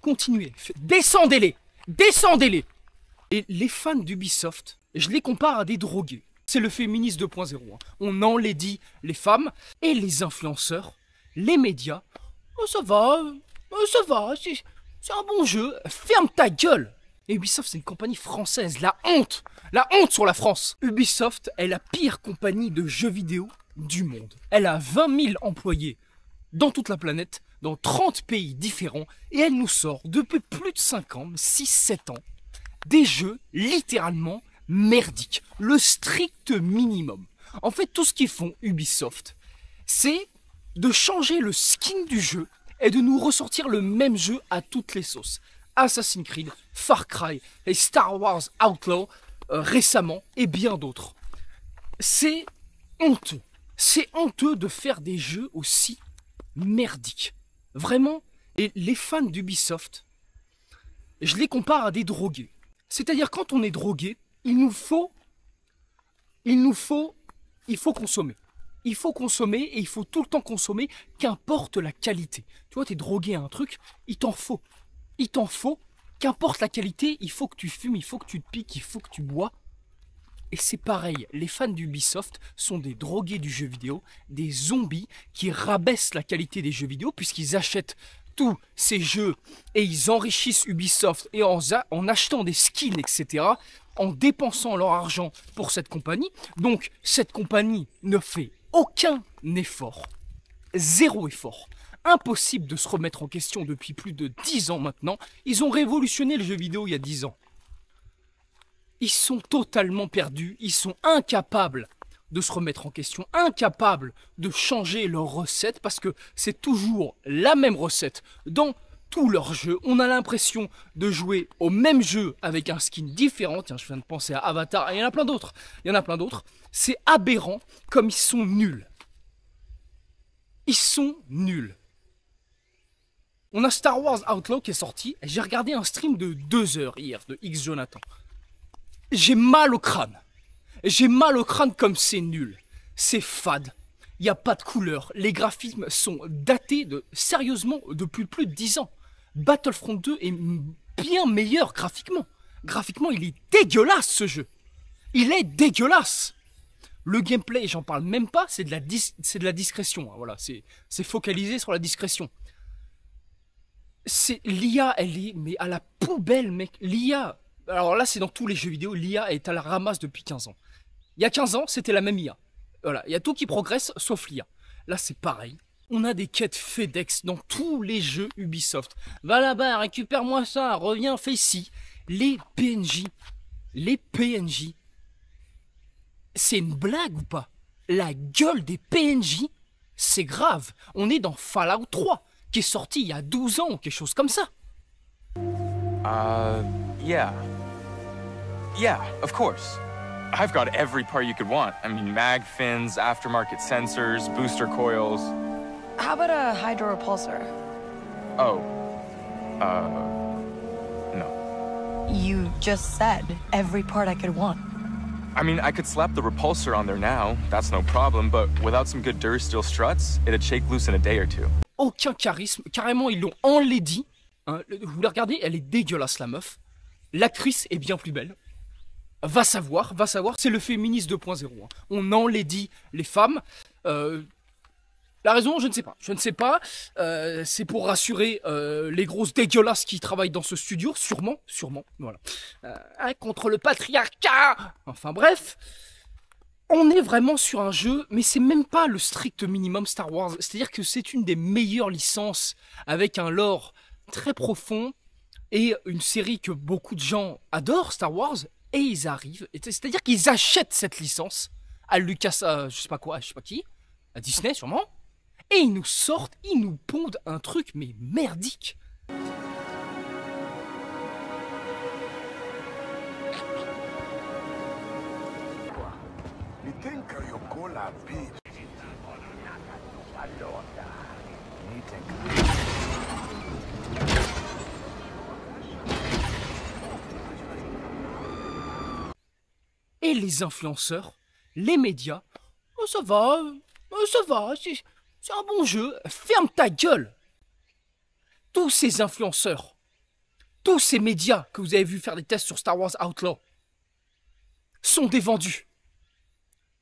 continuez, descendez-les, descendez-les. Et les fans d'Ubisoft, je les compare à des drogués. C'est le féministe 2.0. Hein. On en les femmes et les influenceurs, les médias. Oh, ça va, euh, oh, ça va, c'est un bon jeu. Ferme ta gueule. Et Ubisoft, c'est une compagnie française. La honte La honte sur la France Ubisoft est la pire compagnie de jeux vidéo du monde. Elle a 20 000 employés dans toute la planète dans 30 pays différents et elle nous sort depuis plus de 5 ans, 6-7 ans, des jeux littéralement merdiques, le strict minimum. En fait, tout ce qu'ils font Ubisoft, c'est de changer le skin du jeu et de nous ressortir le même jeu à toutes les sauces. Assassin's Creed, Far Cry et Star Wars Outlaw euh, récemment et bien d'autres. C'est honteux. C'est honteux de faire des jeux aussi merdiques. Vraiment, les fans d'Ubisoft, je les compare à des drogués. C'est-à-dire quand on est drogué, il nous faut, il nous faut, il faut consommer. Il faut consommer et il faut tout le temps consommer, qu'importe la qualité. Tu vois, tu es drogué à un truc, il t'en faut. Il t'en faut, qu'importe la qualité, il faut que tu fumes, il faut que tu te piques, il faut que tu bois. Et c'est pareil, les fans d'Ubisoft sont des drogués du jeu vidéo, des zombies qui rabaissent la qualité des jeux vidéo puisqu'ils achètent tous ces jeux et ils enrichissent Ubisoft et en, en achetant des skins, etc., en dépensant leur argent pour cette compagnie. Donc cette compagnie ne fait aucun effort, zéro effort impossible de se remettre en question depuis plus de 10 ans maintenant. Ils ont révolutionné le jeu vidéo il y a 10 ans ils sont totalement perdus, ils sont incapables de se remettre en question, incapables de changer leur recette parce que c'est toujours la même recette dans tous leurs jeux. On a l'impression de jouer au même jeu avec un skin différent. Tiens, je viens de penser à Avatar et il y en a plein d'autres. Il y en a plein d'autres. C'est aberrant comme ils sont nuls. Ils sont nuls. On a Star Wars Outlaw qui est sorti. J'ai regardé un stream de deux heures hier de X Jonathan. J'ai mal au crâne. J'ai mal au crâne comme c'est nul. C'est fade. Il n'y a pas de couleur. Les graphismes sont datés de sérieusement depuis plus de 10 ans. Battlefront 2 est bien meilleur graphiquement. Graphiquement, il est dégueulasse ce jeu. Il est dégueulasse. Le gameplay, j'en parle même pas, c'est de la, discrétion. Hein, voilà, c'est, focalisé sur la discrétion. C'est l'IA, elle est mais à la poubelle, mec. L'IA, alors là, c'est dans tous les jeux vidéo, l'IA est à la ramasse depuis 15 ans. Il y a 15 ans, c'était la même IA. Voilà, il y a tout qui progresse sauf l'IA. Là, c'est pareil. On a des quêtes FedEx dans tous les jeux Ubisoft. Va là-bas, récupère-moi ça, reviens, fais ci. Les PNJ, les PNJ, c'est une blague ou pas La gueule des PNJ, c'est grave. On est dans Fallout 3, qui est sorti il y a 12 ans ou quelque chose comme ça. Euh... Yeah. Yeah, of course. I've got every part you could want. I mean, mag fins, aftermarket sensors, booster coils. How about a hydro repulsor? Oh. Uh... No. You just said every part I could want. I mean, I could slap the repulsor on there now, that's no problem, but without some good Durasteel struts, it'd shake loose in a day or two. Aucun charisme, carrément ils l'ont enlaidie. Hein, vous la regardez, elle est dégueulasse la meuf. L'actrice est bien plus belle. va savoir, va savoir, c'est le Féministe 2.0. Hein. On en les femmes. Euh, la raison, je ne sais pas. Je ne sais pas. Euh, c'est pour rassurer euh, les grosses dégueulasses qui travaillent dans ce studio, sûrement, sûrement. Voilà. Hein, contre le patriarcat. Enfin bref, on est vraiment sur un jeu, mais c'est même pas le strict minimum Star Wars. C'est-à-dire que c'est une des meilleures licences avec un lore très profond et une série que beaucoup de gens adorent, Star Wars, et ils arrivent, c'est-à-dire qu'ils achètent cette licence à Lucas, je sais pas quoi, je sais pas qui, à Disney sûrement, et ils nous sortent, ils nous pondent un truc mais merdique. Et les influenceurs, les médias, oh, ça va, oh, ça va, c'est un bon jeu, ferme ta gueule. Tous ces influenceurs, tous ces médias que vous avez vu faire des tests sur Star Wars Outlaw sont des vendus.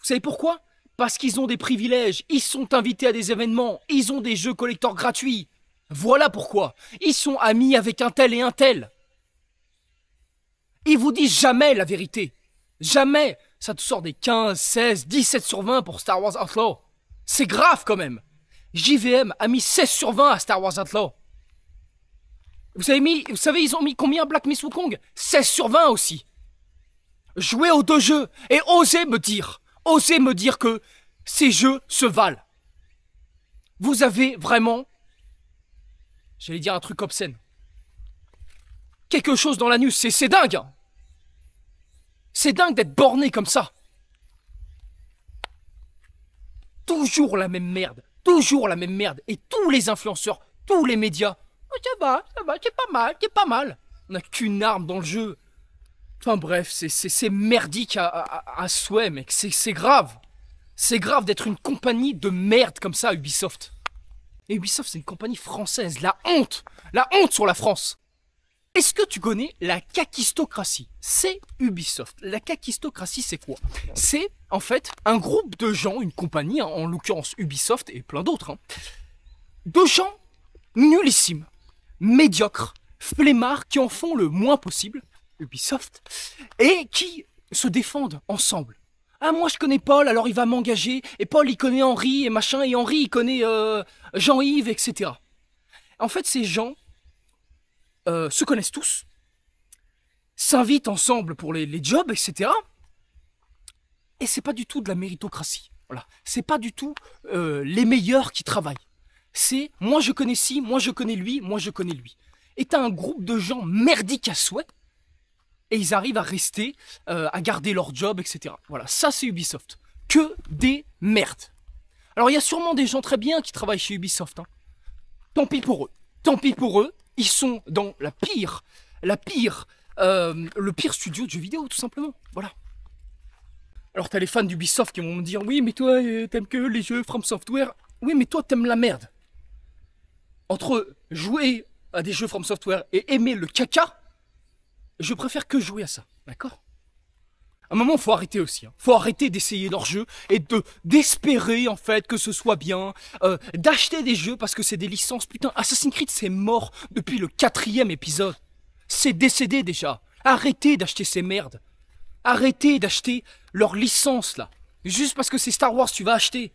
Vous savez pourquoi Parce qu'ils ont des privilèges, ils sont invités à des événements, ils ont des jeux collecteurs gratuits. Voilà pourquoi. Ils sont amis avec un tel et un tel. Ils vous disent jamais la vérité. Jamais ça te sort des 15, 16, 17 sur 20 pour Star Wars Outlaw. C'est grave quand même. JVM a mis 16 sur 20 à Star Wars Outlaw. Vous savez, mis, vous savez ils ont mis combien à Black Miss Wukong 16 sur 20 aussi. Jouez aux deux jeux et osez me dire, osez me dire que ces jeux se valent. Vous avez vraiment, j'allais dire un truc obscène, quelque chose dans la news, c'est dingue. Hein. C'est dingue d'être borné comme ça. Toujours la même merde, toujours la même merde. Et tous les influenceurs, tous les médias. Oh, ça va, ça va, c'est pas mal, c'est pas mal. On n'a qu'une arme dans le jeu. Enfin bref, c'est merdique à, à, souhait, mec. C'est grave. C'est grave d'être une compagnie de merde comme ça, Ubisoft. Et Ubisoft, c'est une compagnie française. La honte La honte sur la France est-ce que tu connais la kakistocratie C'est Ubisoft. La kakistocratie, c'est quoi C'est en fait un groupe de gens, une compagnie, en l'occurrence Ubisoft et plein d'autres, hein, de gens nullissimes, médiocres, flemmards qui en font le moins possible, Ubisoft, et qui se défendent ensemble. Ah moi je connais Paul, alors il va m'engager, et Paul il connaît Henri et machin, et Henri il connaît euh, Jean-Yves, etc. En fait ces gens euh, se connaissent tous, s'invitent ensemble pour les, les jobs, etc. Et c'est pas du tout de la méritocratie. Voilà. C'est pas du tout euh, les meilleurs qui travaillent. C'est moi je connais si, moi je connais lui, moi je connais lui. Et t'as un groupe de gens merdiques à souhait, et ils arrivent à rester, euh, à garder leur job, etc. Voilà, ça c'est Ubisoft. Que des merdes. Alors il y a sûrement des gens très bien qui travaillent chez Ubisoft. Hein. Tant pis pour eux. Tant pis pour eux. Ils sont dans la pire, la pire, euh, le pire studio de jeux vidéo, tout simplement. Voilà. Alors t'as les fans d'Ubisoft qui vont me dire oui mais toi euh, t'aimes que les jeux From Software. Oui mais toi t'aimes la merde. Entre jouer à des jeux From Software et aimer le caca, je préfère que jouer à ça. D'accord un moment, faut arrêter aussi. Hein. Faut arrêter d'essayer leurs jeux et de d'espérer en fait que ce soit bien, euh, d'acheter des jeux parce que c'est des licences. Putain, Assassin's Creed c'est mort depuis le quatrième épisode. C'est décédé déjà. Arrêtez d'acheter ces merdes. Arrêtez d'acheter leurs licences là. Juste parce que c'est Star Wars, tu vas acheter.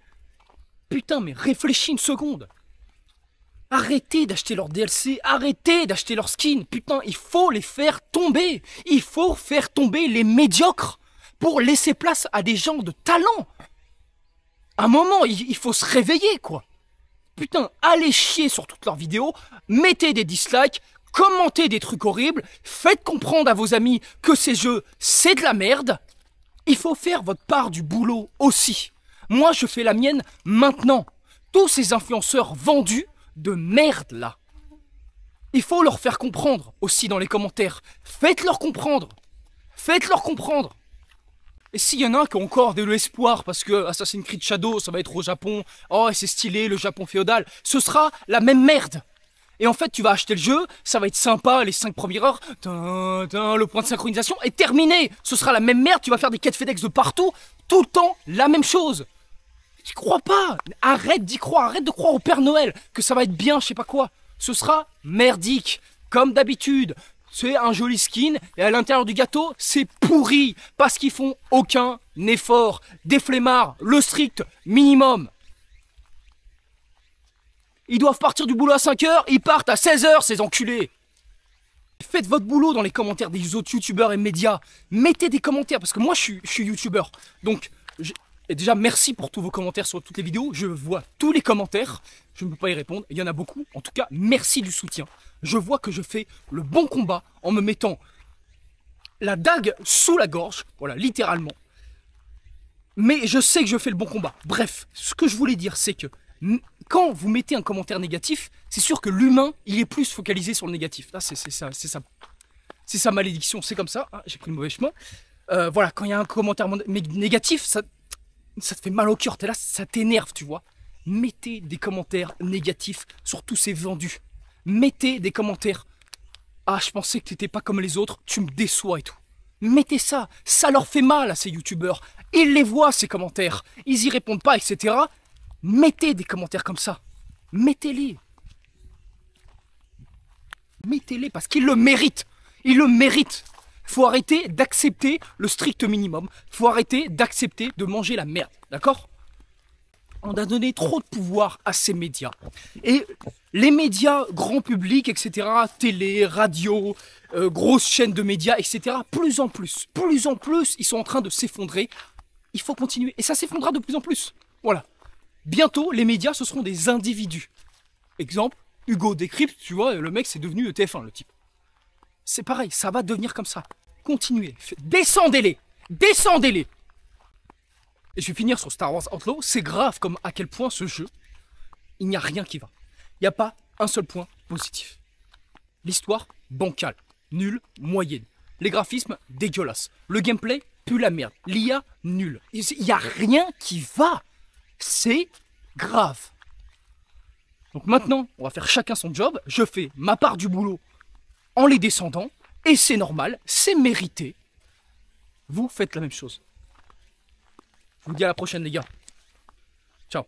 Putain, mais réfléchis une seconde. Arrêtez d'acheter leurs DLC, arrêtez d'acheter leurs skins. Putain, il faut les faire tomber. Il faut faire tomber les médiocres pour laisser place à des gens de talent. À un moment, il, il faut se réveiller, quoi. Putain, allez chier sur toutes leurs vidéos, mettez des dislikes, commentez des trucs horribles, faites comprendre à vos amis que ces jeux, c'est de la merde. Il faut faire votre part du boulot aussi. Moi, je fais la mienne maintenant. Tous ces influenceurs vendus de merde, là. Il faut leur faire comprendre aussi dans les commentaires. Faites-leur comprendre. Faites-leur comprendre. Et s'il y en a qui ont encore de l'espoir, parce que Assassin's Creed Shadow, ça va être au Japon, oh, c'est stylé, le Japon féodal, ce sera la même merde. Et en fait, tu vas acheter le jeu, ça va être sympa, les 5 premières heures, le point de synchronisation est terminé. Ce sera la même merde, tu vas faire des quêtes FedEx de partout, tout le temps, la même chose. Tu crois pas. Arrête d'y croire, arrête de croire au Père Noël, que ça va être bien, je sais pas quoi. Ce sera merdique, comme d'habitude c'est un joli skin et à l'intérieur du gâteau, c'est pourri parce qu'ils font aucun effort. Des flemmards, le strict minimum. Ils doivent partir du boulot à 5h, ils partent à 16h, ces enculés. Faites votre boulot dans les commentaires des autres youtubeurs et médias. Mettez des commentaires parce que moi je suis, youtubeur. Donc, je, et déjà, merci pour tous vos commentaires sur toutes les vidéos. Je vois tous les commentaires. Je ne peux pas y répondre. Il y en a beaucoup. En tout cas, merci du soutien. Je vois que je fais le bon combat en me mettant la dague sous la gorge. Voilà, littéralement. Mais je sais que je fais le bon combat. Bref, ce que je voulais dire, c'est que quand vous mettez un commentaire négatif, c'est sûr que l'humain, il est plus focalisé sur le négatif. Là, ah, c'est ça, c'est sa malédiction, c'est comme ça. Ah, j'ai pris le mauvais chemin. Euh, voilà, quand il y a un commentaire négatif, ça ça te fait mal au cœur, t'es là, ça t'énerve, tu vois. Mettez des commentaires négatifs sur tous ces vendus. Mettez des commentaires. Ah, je pensais que t'étais pas comme les autres, tu me déçois et tout. Mettez ça, ça leur fait mal à ces youtubeurs. Ils les voient ces commentaires, ils y répondent pas, etc. Mettez des commentaires comme ça. Mettez-les. Mettez-les parce qu'ils le méritent. Ils le méritent faut arrêter d'accepter le strict minimum. faut arrêter d'accepter de manger la merde. D'accord on a donné trop de pouvoir à ces médias. Et les médias grand public, etc., télé, radio, euh, grosses chaînes de médias, etc., plus en plus, plus en plus, ils sont en train de s'effondrer. Il faut continuer. Et ça s'effondrera de plus en plus. Voilà. Bientôt, les médias, ce seront des individus. Exemple, Hugo Décrypte, tu vois, le mec, c'est devenu etf 1 le type. C'est pareil, ça va devenir comme ça. Continuez. Descendez-les. Descendez-les. Et je vais finir sur Star Wars Outlaw. C'est grave comme à quel point ce jeu, il n'y a rien qui va. Il n'y a pas un seul point positif. L'histoire, bancale. Nulle, moyenne. Les graphismes, dégueulasses. Le gameplay, plus la merde. L'IA, nulle. Il n'y a rien qui va. C'est grave. Donc maintenant, on va faire chacun son job. Je fais ma part du boulot en les descendant et c'est normal, c'est mérité. Vous faites la même chose. Je vous dis à la prochaine les gars. Ciao.